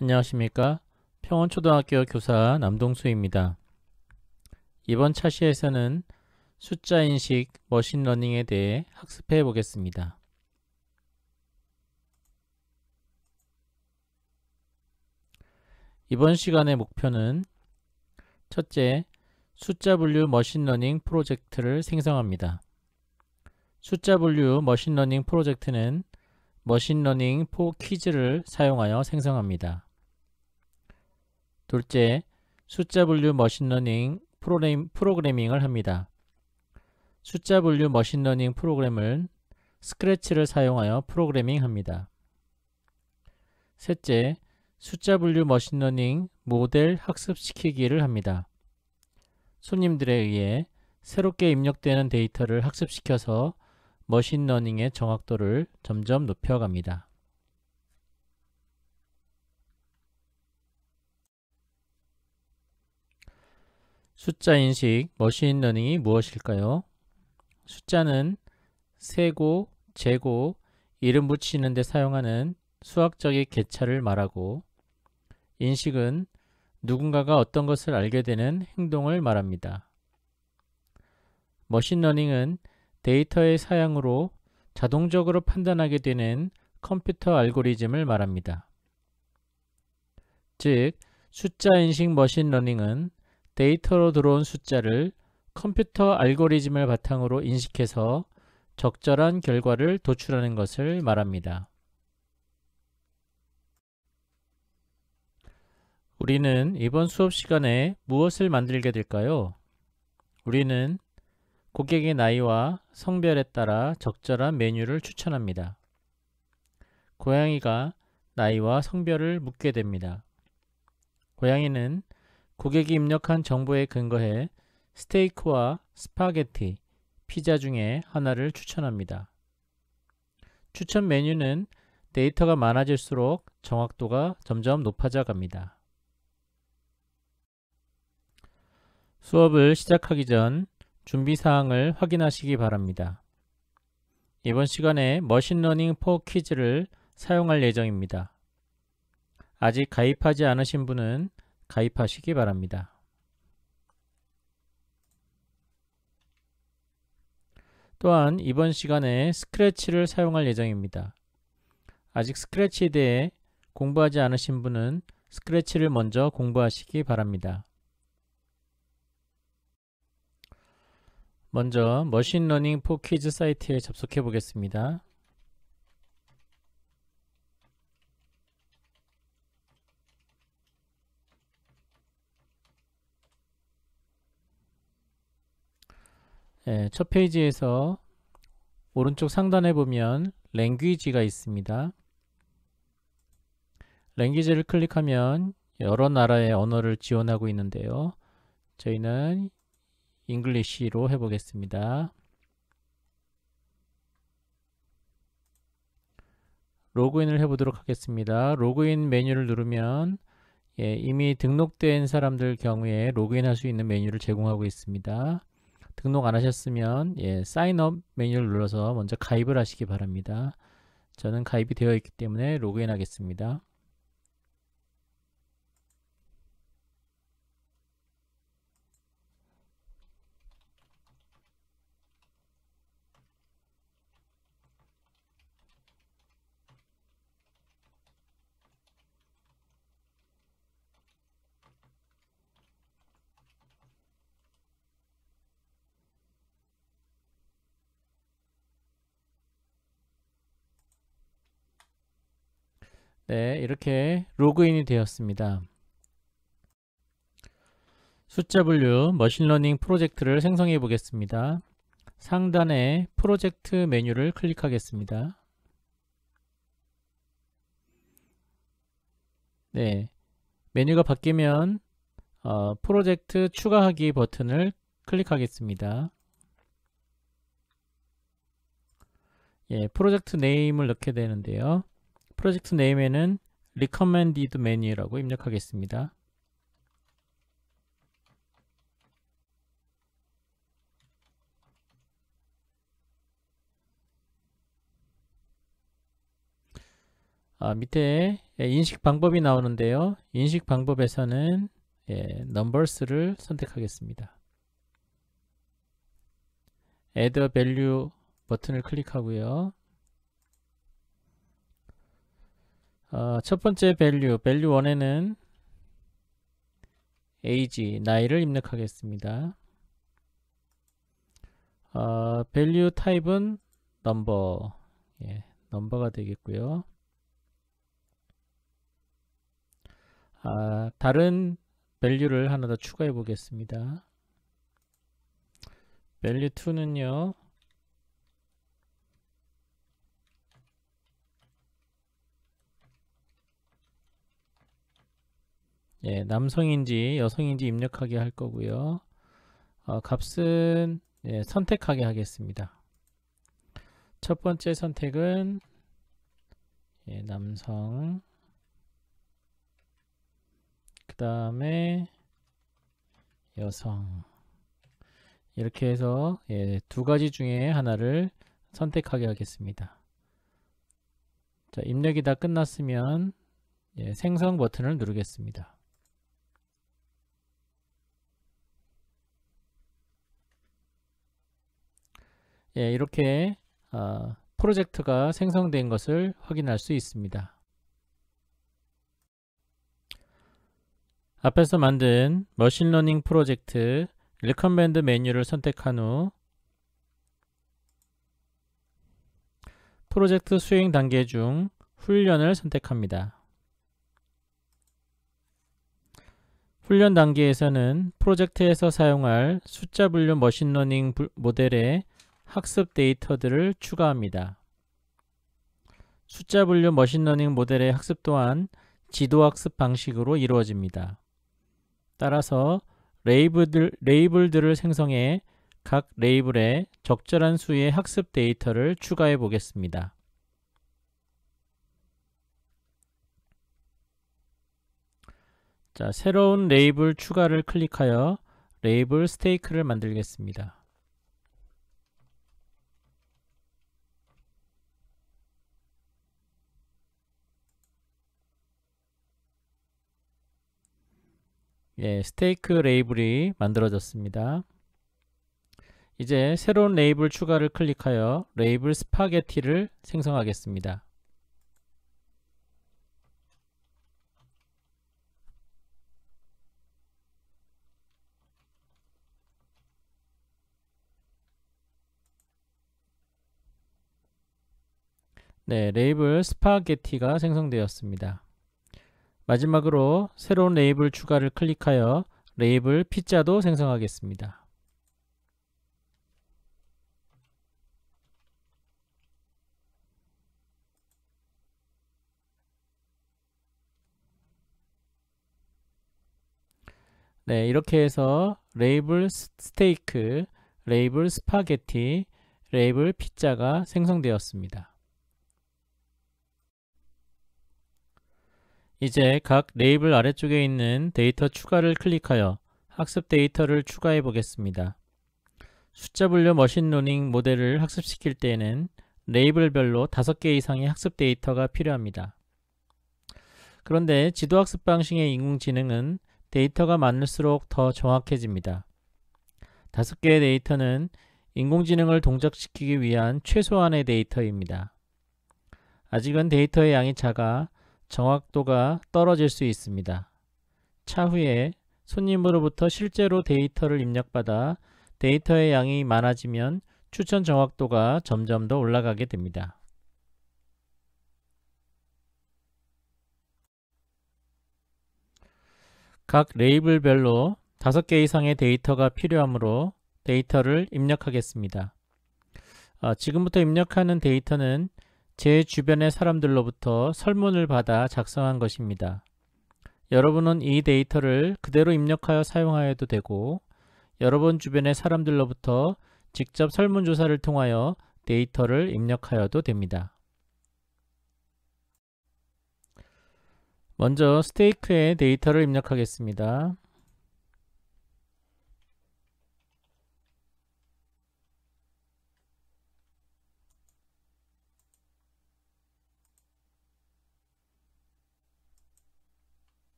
안녕하십니까 평원초등학교 교사 남동수입니다 이번 차시에서는 숫자인식 머신러닝에 대해 학습해 보겠습니다 이번 시간의 목표는 첫째, 숫자 분류 머신러닝 프로젝트를 생성합니다. 숫자 분류 머신러닝 프로젝트는 머신러닝 포 퀴즈를 사용하여 생성합니다. 둘째, 숫자 분류 머신러닝 프로그래 프로그래밍을 합니다. 숫자 분류 머신러닝 프로그램을 스크래치를 사용하여 프로그래밍합니다. 셋째, 숫자 분류 머신러닝 모델 학습시키기를 합니다. 손님들에 의해 새롭게 입력되는 데이터를 학습시켜서 머신러닝의 정확도를 점점 높여갑니다. 숫자 인식 머신러닝이 무엇일까요? 숫자는 세고, 재고, 이름 붙이는 데 사용하는 수학적인 개차를 말하고 인식은 누군가가 어떤 것을 알게 되는 행동을 말합니다. 머신러닝은 데이터의 사양으로 자동적으로 판단하게 되는 컴퓨터 알고리즘을 말합니다. 즉, 숫자 인식 머신 러닝은 데이터로 들어온 숫자를 컴퓨터 알고리즘을 바탕으로 인식해서 적절한 결과를 도출하는 것을 말합니다. 우리는 이번 수업 시간에 무엇을 만들게 될까요? 우리는 고객의 나이와 성별에 따라 적절한 메뉴를 추천합니다. 고양이가 나이와 성별을 묻게 됩니다. 고양이는 고객이 입력한 정보에 근거해 스테이크와 스파게티, 피자 중에 하나를 추천합니다. 추천 메뉴는 데이터가 많아질수록 정확도가 점점 높아져 갑니다. 수업을 시작하기 전 준비사항을 확인하시기 바랍니다. 이번 시간에 머신러닝 포 퀴즈를 사용할 예정입니다. 아직 가입하지 않으신 분은 가입하시기 바랍니다. 또한 이번 시간에 스크래치를 사용할 예정입니다. 아직 스크래치에 대해 공부하지 않으신 분은 스크래치를 먼저 공부하시기 바랍니다. 먼저 머신러닝 포키즈 사이트에 접속해 보겠습니다. 예, 첫 페이지에서 오른쪽 상단에 보면 랭귀지가 있습니다. 랭귀지를 클릭하면 여러 나라의 언어를 지원하고 있는데요. 저희는 잉글리쉬로 해보겠습니다. 로그인을 해보도록 하겠습니다. 로그인 메뉴를 누르면 예, 이미 등록된 사람들 경우에 로그인할 수 있는 메뉴를 제공하고 있습니다. 등록 안 하셨으면 예, 사인업 메뉴를 눌러서 먼저 가입을 하시기 바랍니다. 저는 가입이 되어 있기 때문에 로그인 하겠습니다. 네, 이렇게 로그인이 되었습니다. 숫자 분류 머신러닝 프로젝트를 생성해 보겠습니다. 상단에 프로젝트 메뉴를 클릭하겠습니다. 네, 메뉴가 바뀌면 어, 프로젝트 추가하기 버튼을 클릭하겠습니다. 예, 프로젝트 네임을 넣게 되는데요. 프로젝트 네임에는 recommended menu라고 입력하겠습니다. 아, 밑에 예, 인식 방법이 나오는데요. 인식 방법에서는 예, numbers를 선택하겠습니다. add value 버튼을 클릭하고요. 어, 첫 번째 밸류, 밸류 1에는 age, 나이를 입력하겠습니다. 어, 밸류 타입은 n 넘버, 예, e r 가 되겠고요. 아, 다른 밸류를 하나 더 추가해 보겠습니다. 밸류 2는요. 예, 남성인지 여성인지 입력하게 할 거고요. 어, 값은 예, 선택하게 하겠습니다. 첫 번째 선택은 예, 남성 그 다음에 여성 이렇게 해서 예, 두 가지 중에 하나를 선택하게 하겠습니다. 자, 입력이 다 끝났으면 예, 생성 버튼을 누르겠습니다. 예, 이렇게 어, 프로젝트가 생성된 것을 확인할 수 있습니다. 앞에서 만든 머신러닝 프로젝트 레컨밴드 메뉴를 선택한 후 프로젝트 수행 단계 중 훈련을 선택합니다. 훈련 단계에서는 프로젝트에서 사용할 숫자 분류 머신러닝 모델의 학습 데이터들을 추가합니다. 숫자 분류 머신러닝 모델의 학습 또한 지도 학습 방식으로 이루어집니다. 따라서 레이블들, 레이블들을 생성해 각 레이블에 적절한 수의 학습 데이터를 추가해 보겠습니다. 자, 새로운 레이블 추가를 클릭하여 레이블 스테이크를 만들겠습니다. 예, 스테이크 레이블이 만들어졌습니다. 이제 새로운 레이블 추가를 클릭하여 레이블 스파게티를 생성하겠습니다. 네, 레이블 스파게티가 생성되었습니다. 마지막으로 새로운 레이블 추가를 클릭하여 레이블 P자도 생성하겠습니다. 네, 이렇게 해서 레이블 스테이크, 레이블 스파게티, 레이블 피자가 생성되었습니다. 이제 각 레이블 아래쪽에 있는 데이터 추가를 클릭하여 학습 데이터를 추가해 보겠습니다. 숫자 분류 머신러닝 모델을 학습시킬 때에는 레이블별로 5개 이상의 학습 데이터가 필요합니다. 그런데 지도학습 방식의 인공지능은 데이터가 많을수록 더 정확해집니다. 5개의 데이터는 인공지능을 동작시키기 위한 최소한의 데이터입니다. 아직은 데이터의 양이 작아 정확도가 떨어질 수 있습니다. 차후에 손님으로부터 실제로 데이터를 입력받아 데이터의 양이 많아지면 추천 정확도가 점점 더 올라가게 됩니다. 각 레이블별로 5개 이상의 데이터가 필요하므로 데이터를 입력하겠습니다. 어, 지금부터 입력하는 데이터는 제 주변의 사람들로부터 설문을 받아 작성한 것입니다. 여러분은 이 데이터를 그대로 입력하여 사용하여도 되고 여러분 주변의 사람들로부터 직접 설문조사를 통하여 데이터를 입력하여도 됩니다. 먼저 스테이크에 데이터를 입력하겠습니다.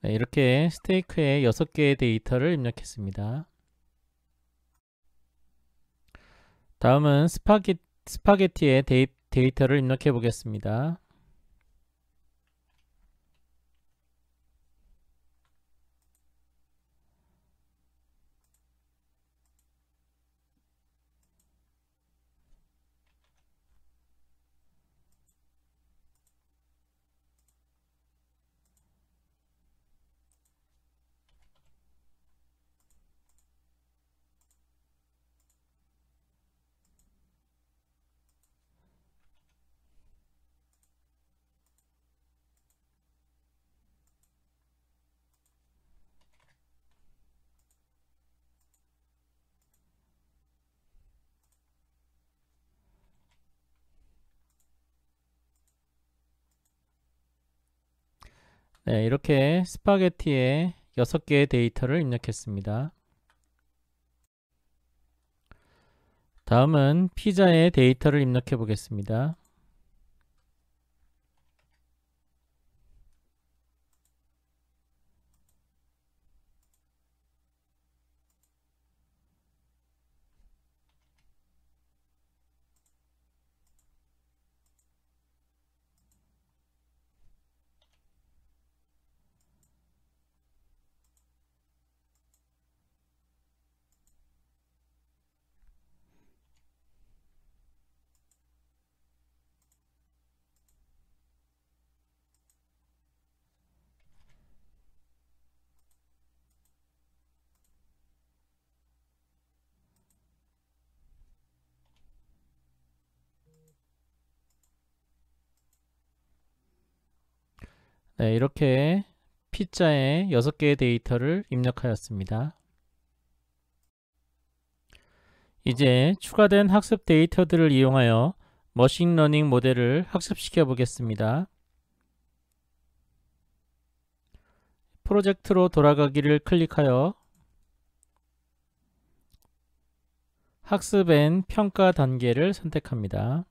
네, 이렇게 스테이크에 6개의 데이터를 입력했습니다. 다음은 스파게, 스파게티의 데이, 데이터를 입력해 보겠습니다. 네, 이렇게 스파게티에 6개의 데이터를 입력했습니다. 다음은 피자의 데이터를 입력해 보겠습니다. 네, 이렇게 P자에 6개의 데이터를 입력하였습니다. 이제 추가된 학습 데이터들을 이용하여 머신러닝 모델을 학습시켜 보겠습니다. 프로젝트로 돌아가기를 클릭하여 학습 앤 평가 단계를 선택합니다.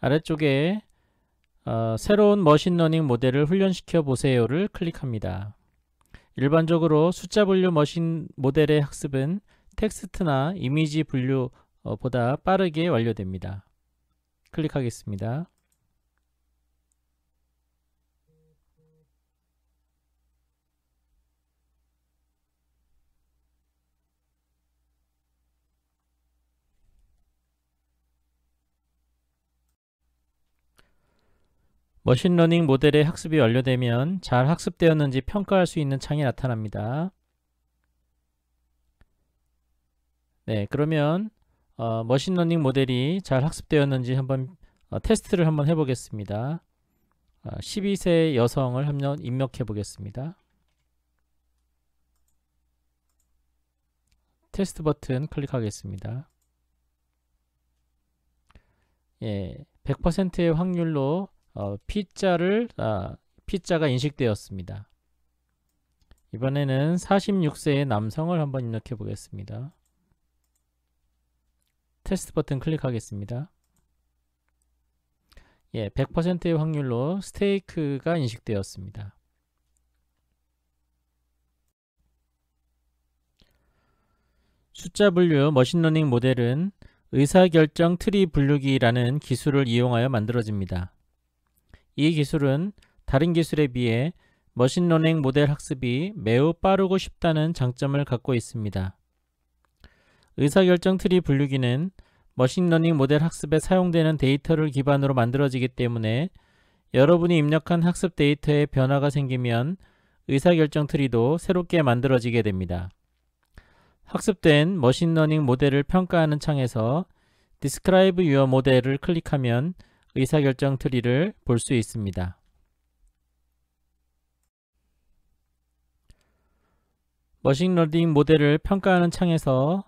아래쪽에 어, 새로운 머신러닝 모델을 훈련시켜 보세요를 클릭합니다. 일반적으로 숫자 분류 머신 모델의 학습은 텍스트나 이미지 분류보다 빠르게 완료됩니다. 클릭하겠습니다. 머신러닝 모델의 학습이 완료되면 잘 학습되었는지 평가할 수 있는 창이 나타납니다. 네, 그러면 어, 머신러닝 모델이 잘 학습되었는지 한번 어, 테스트를 한번 해보겠습니다. 어, 12세 여성을 한번 입력해 보겠습니다. 테스트 버튼 클릭하겠습니다. 예, 100%의 확률로 어, P자를 아, P자가 인식되었습니다. 이번에는 46세의 남성을 한번 입력해 보겠습니다. 테스트 버튼 클릭하겠습니다. 예, 100%의 확률로 스테이크가 인식되었습니다. 숫자 분류 머신러닝 모델은 의사결정 트리 분류기라는 기술을 이용하여 만들어집니다. 이 기술은 다른 기술에 비해 머신러닝 모델 학습이 매우 빠르고 쉽다는 장점을 갖고 있습니다. 의사결정 트리 분류기는 머신러닝 모델 학습에 사용되는 데이터를 기반으로 만들어지기 때문에 여러분이 입력한 학습 데이터에 변화가 생기면 의사결정 트리도 새롭게 만들어지게 됩니다. 학습된 머신러닝 모델을 평가하는 창에서 Describe Your Model을 클릭하면 의사결정 트리를 볼 수 있습니다. 머신러닝 모델을 평가하는 창에서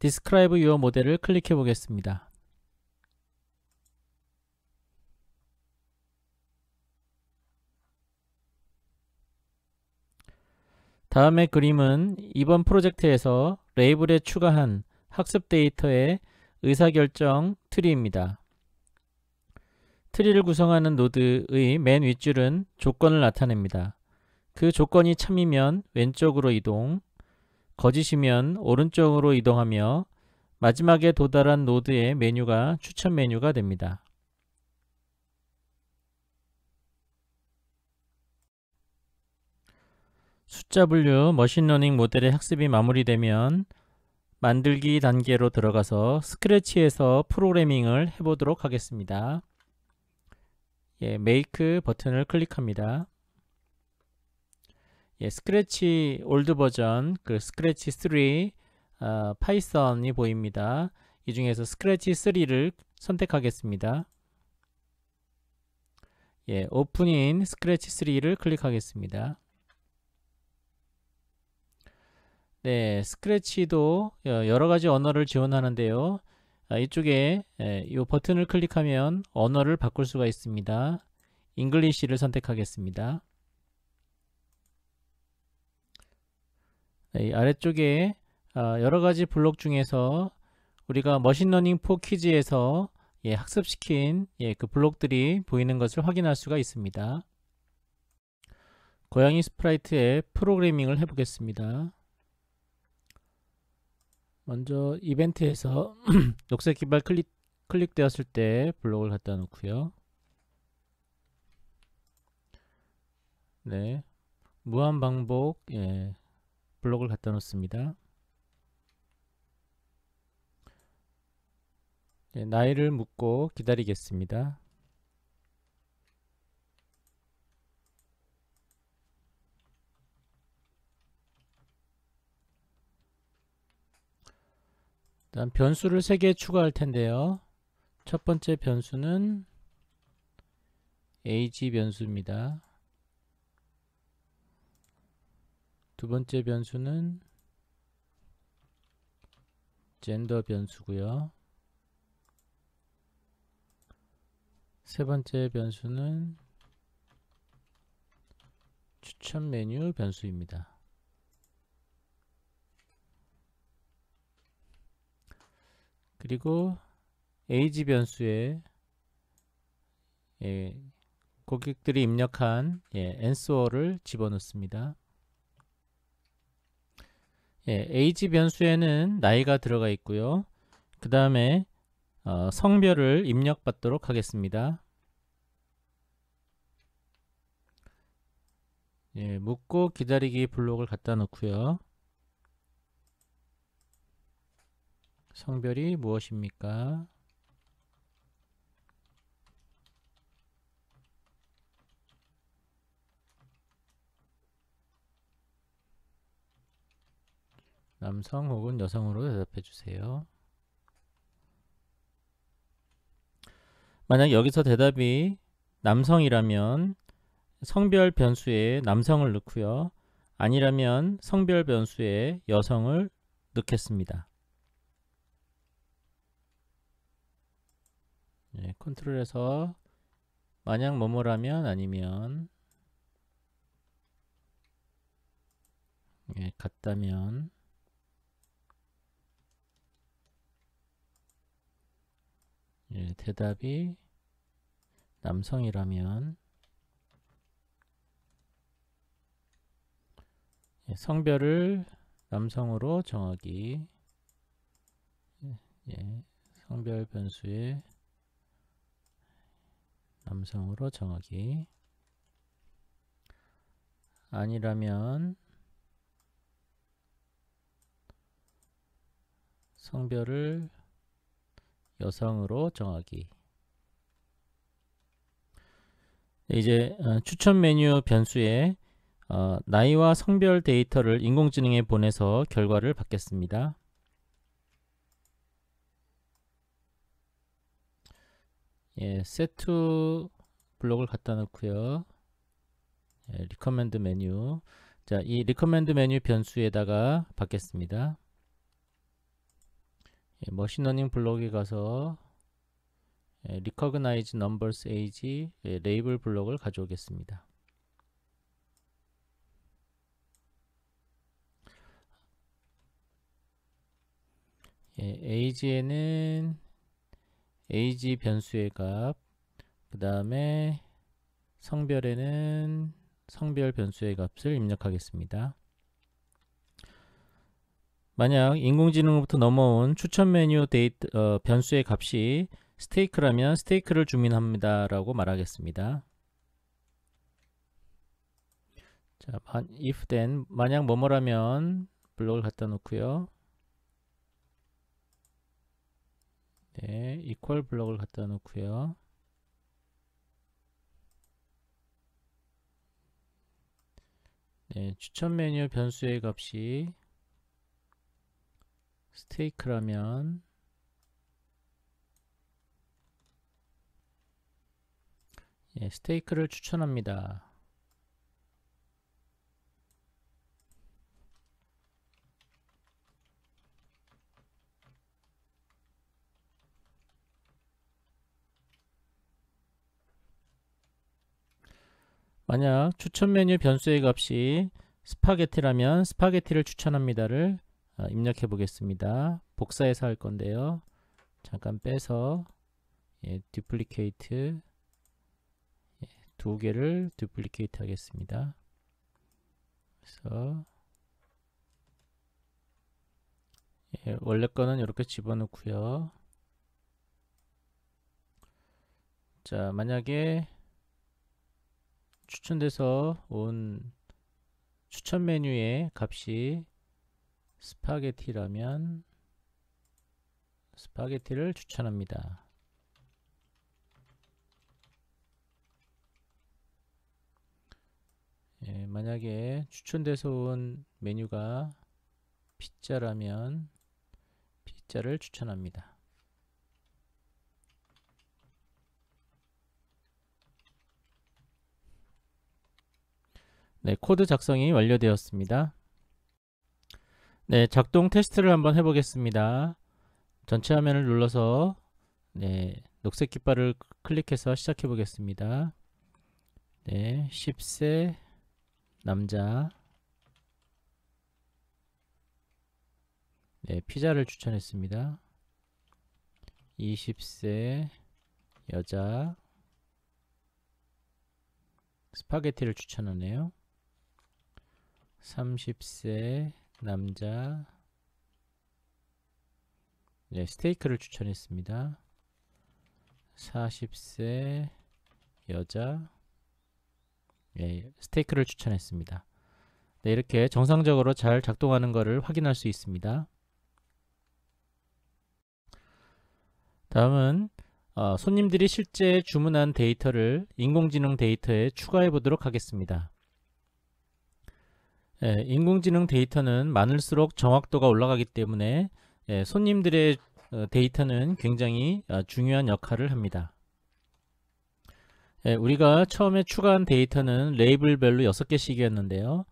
Describe Your 모델을 클릭해 보겠습니다. 다음의 그림은 이번 프로젝트에서 레이블에 추가한 학습 데이터의 의사결정 트리입니다. 트리를 구성하는 노드의 맨 윗줄은 조건을 나타냅니다. 그 조건이 참이면 왼쪽으로 이동, 거짓이면 오른쪽으로 이동하며 마지막에 도달한 노드의 메뉴가 추천 메뉴가 됩니다. 숫자 분류 머신러닝 모델의 학습이 마무리되면 만들기 단계로 들어가서 스크래치에서 프로그래밍을 해보도록 하겠습니다. 예, m a k 버튼을 클릭합니다. 예, 스크래치 올드 버전, 그 스크래치 3 어, 파이썬이 보입니다. 이 중에서 스크래치 3를 선택하겠습니다. 예, 오픈인 스크래치 3를 클릭하겠습니다. 네, 스크래치도 여러 가지 언어를 지원하는데요. 아, 이쪽에 예, 이 버튼을 클릭하면 언어를 바꿀 수가 있습니다. 잉글리시를 선택하겠습니다. 네, 아래쪽에 아, 여러가지 블록 중에서 우리가 머신러닝 포 퀴즈에서 예, 학습시킨 예, 그 블록들이 보이는 것을 확인할 수가 있습니다. 고양이 스프라이트의 프로그래밍을 해보겠습니다. 먼저 이벤트에서 녹색 깃발 클릭, 클릭되었을 때 블록을 갖다 놓고요. 네, 무한 반복 예, 블록을 갖다 놓습니다. 예, 나이를 묻고 기다리겠습니다. 다음 변수를 3개 추가할 텐데요. 첫 번째 변수는 ag 변수입니다. 두 번째 변수는 젠더 변수고요. 세 번째 변수는 추천 메뉴 변수입니다. 그리고 age 변수에 예, 고객들이 입력한 예, answer를 집어넣습니다. 예, age 변수에는 나이가 들어가 있고요. 그 다음에 어, 성별을 입력받도록 하겠습니다. 예, 묻고 기다리기 블록을 갖다 놓고요. 성별이 무엇입니까? 남성 혹은 여성으로 대답해 주세요. 만약 여기서 대답이 남성이라면 성별 변수에 남성을 넣고요. 아니라면 성별 변수에 여성을 넣겠습니다. 예, 컨트롤에서 만약 뭐뭐라면 아니면 예, 같다면 예, 대답이 남성이라면 예, 성별을 남성으로 정하기 예, 성별 변수에 남성으로 정하기 아니라면 성별을 여성으로 정하기 이제 어, 추천 메뉴 변수에 어, 나이와 성별 데이터를 인공지능에 보내서 결과를 받겠습니다. 예, 세트 블록을 갖다 놓고요. 예, 리커맨드 메뉴. 자, 이 리커맨드 메뉴 변수에다가 받겠습니다. 예, 머신러닝 블록에 가서 예, recognize numbers age 예, 레이블 블록을 가져오겠습니다. 예, age에는 age 변수의 값, 그 다음에 성별에는 성별 변수의 값을 입력하겠습니다. 만약 인공지능으로부터 넘어온 추천 메뉴 데이트 어, 변수의 값이 스테이크라면 스테이크를 주민합니다 라고 말하겠습니다. 자, if then 만약 뭐뭐라면 블록을 갖다 놓고요. 네, equal 블럭을 갖다 놓고요. 네, 추천 메뉴 변수의 값이 스테이크라면 예, 스테이크를 추천합니다. 만약 추천 메뉴 변수의 값이 스파게티라면 스파게티를 추천합니다를 아, 입력해 보겠습니다. 복사해서 할 건데요. 잠깐 빼서 예, 듀플리케이트 예, 두 개를 듀플리케이트 하겠습니다. 그래서 예, 원래 거는 이렇게 집어넣고요. 자 만약에 추천돼서 온 추천 메뉴의 값이 스파게티라면 스파게티를 추천합니다. 예, 만약에 추천돼서 온 메뉴가 피자라면 피자를 추천합니다. 네, 코드 작성이 완료되었습니다. 네, 작동 테스트를 한번 해보겠습니다. 전체 화면을 눌러서 네, 녹색 깃발을 클릭해서 시작해 보겠습니다. 네, 10세 남자 네, 피자를 추천했습니다. 20세 여자 스파게티를 추천하네요. 30세 남자 네, 스테이크를 추천했습니다. 40세 여자 네, 스테이크를 추천했습니다. 네, 이렇게 정상적으로 잘 작동하는 것을 확인할 수 있습니다. 다음은 어, 손님들이 실제 주문한 데이터를 인공지능 데이터에 추가해 보도록 하겠습니다. 예, 인공지능 데이터는 많을수록 정확도가 올라가기 때문에 예, 손님들의 어, 데이터는 굉장히 어, 중요한 역할을 합니다. 예, 우리가 처음에 추가한 데이터는 레이블별로 6개씩이었는데요.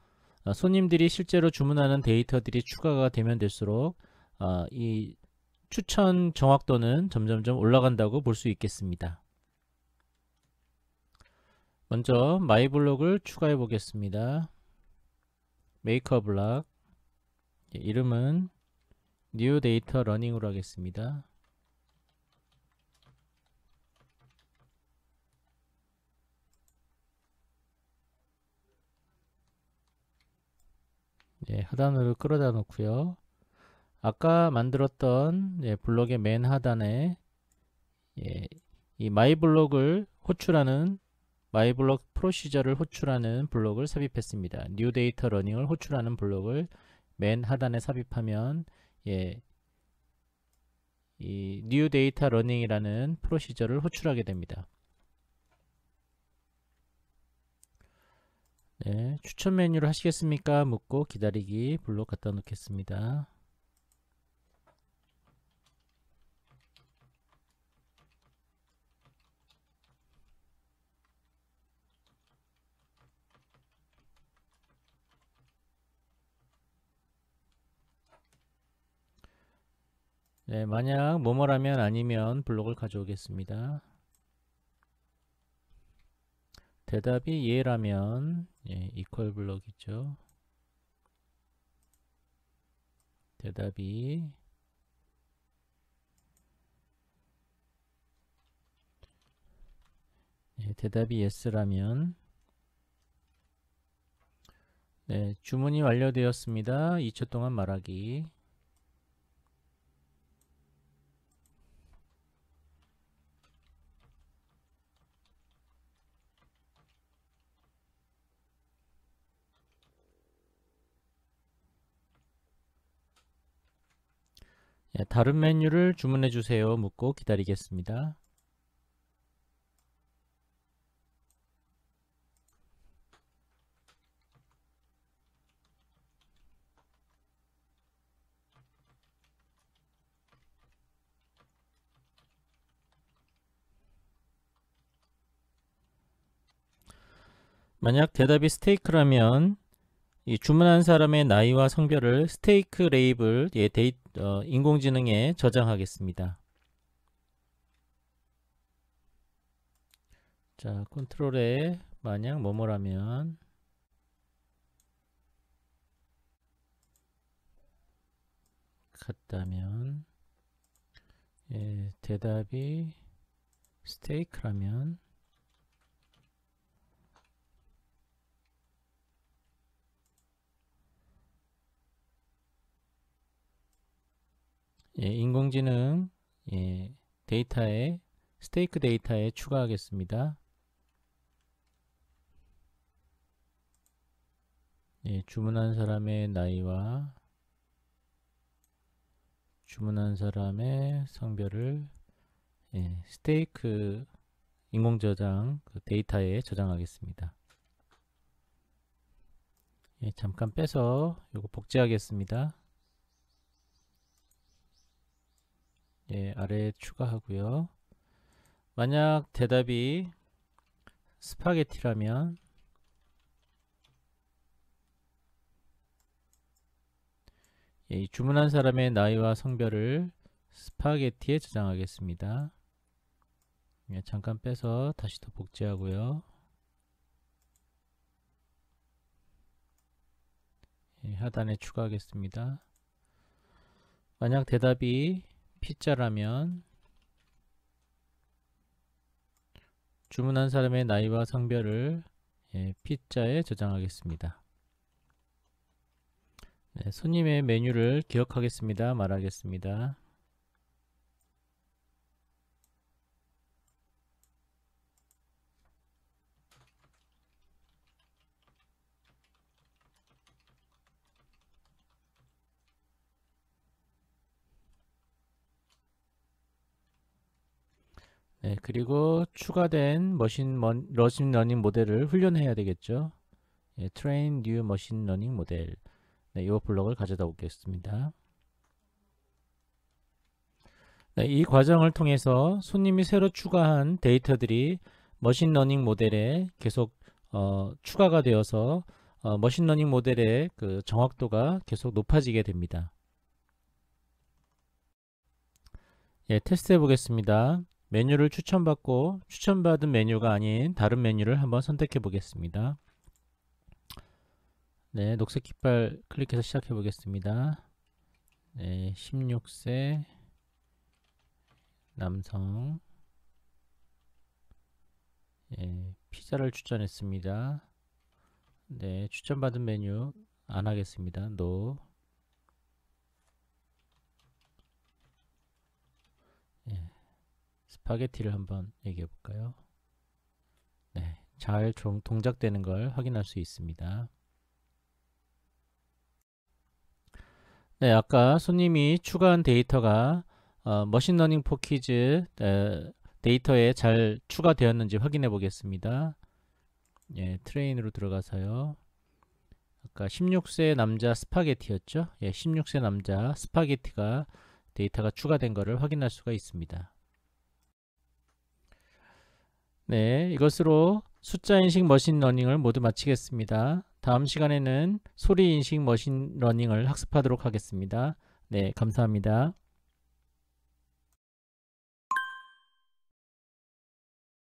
어, 손님들이 실제로 주문하는 데이터들이 추가가 되면 될수록 이 추천 정확도는 점점점 올라간다고 볼 수 있겠습니다. 먼저 마이블록을 추가해 보겠습니다. 메이커 블락 예, 이름은 new data running으로 하겠습니다. 예, 하단으로 끌어다 놓고요. 아까 만들었던 예, 블록의 맨 하단에 예, 이 마이 블록을 호출하는 마이블록 프로시저를 호출하는 블록을 삽입했습니다. 뉴 데이터 러닝을 호출하는 블록을 맨 하단에 삽입하면 예, 이 new d a t 이라는 프로시저를 호출하게 됩니다. 네, 추천 메뉴를 하시겠습니까? 묻고 기다리기 블록 갖다 놓겠습니다. 네, 만약 뭐뭐라면 아니면 블록을 가져오겠습니다. 대답이 예라면 예, equal 블록이죠. 대답이 예, 대답이 yes라면 네, 주문이 완료되었습니다. 2초 동안 말하기 네, 다른 메뉴를 주문해 주세요 묻고 기다리겠습니다. 만약 대답이 스테이크라면 이 주문한 사람의 나이와 성별을 스테이크 레이블 예, 데이, 어, 인공지능에 저장하겠습니다. 자, 컨트롤에 만약 뭐뭐라면 같다면 예, 대답이 스테이크라면 예, 인공지능 예, 데이터에 스테이크 데이터에 추가하겠습니다. 예, 주문한 사람의 나이와 주문한 사람의 성별을 예, 스테이크 인공 저장 그 데이터에 저장하겠습니다. 예, 잠깐 빼서 이거 복제하겠습니다. 예, 아래 에 추가하고요. 만약 대답이 스파게티라면 예, 주문한 사람의 나이와 성별을 스파게티에 저장하겠습니다. 예, 잠깐 빼서 다시 또 복제하고요. 예, 하단에 추가하겠습니다. 만약 대답이 피자라면 주문한 사람의 나이와 성별을 예, P자에 저장하겠습니다. 네, 손님의 메뉴를 기억하겠습니다. 말하겠습니다. 네, 그리고 추가된 머신 러신 러닝 모델을 훈련해야 되겠죠. 예, train new machine learning 모델. 네, 이 블록을 가져다 오겠습니다. 네, 이 과정을 통해서 손님이 새로 추가한 데이터들이 머신러닝 모델에 계속 어, 추가가 되어서 어, 머신러닝 모델의 그 정확도가 계속 높아지게 됩니다. 예, 테스트 해 보겠습니다. 메뉴를 추천받고 추천받은 메뉴가 아닌 다른 메뉴를 한번 선택해 보겠습니다. 네, 녹색 깃발 클릭해서 시작해 보겠습니다. 네, 16세 남성 네, 피자를 추천했습니다. 네, 추천받은 메뉴 안 하겠습니다. NO 스파게티를 한번 얘기해 볼까요? 네, 잘 동작되는 걸 확인할 수 있습니다. 네, 아까 손님이 추가한 데이터가 어, 머신러닝 포키즈 네, 데이터에 잘 추가되었는지 확인해 보겠습니다. 예, 트레인으로 들어가서요. 아까 16세 남자 스파게티였죠? 예, 16세 남자 스파게티가 데이터가 추가된 것을 확인할 수가 있습니다. 네, 이것으로 숫자 인식 머신 러닝을 모두 마치겠습니다. 다음 시간에는 소리 인식 머신 러닝을 학습하도록 하겠습니다. 네, 감사합니다.